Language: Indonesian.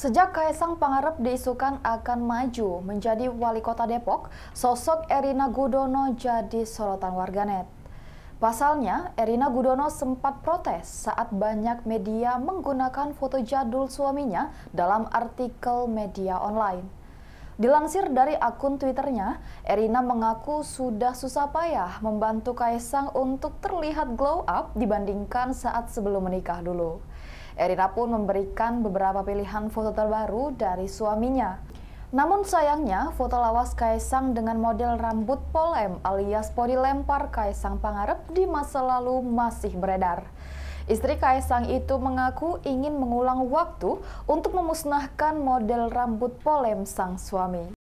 Sejak Kaisang Pangarep diisukan akan maju menjadi wali kota Depok, sosok Erina Gudono jadi sorotan warganet. Pasalnya, Erina Gudono sempat protes saat banyak media menggunakan foto jadul suaminya dalam artikel media online. Dilansir dari akun Twitternya, Erina mengaku sudah susah payah membantu Kaisang untuk terlihat glow up dibandingkan saat sebelum menikah dulu. Erina pun memberikan beberapa pilihan foto terbaru dari suaminya. Namun sayangnya, foto lawas Kaisang dengan model rambut polem alias poli lempar Kaisang Pangarep di masa lalu masih beredar. Istri Kaisang itu mengaku ingin mengulang waktu untuk memusnahkan model rambut polem sang suami.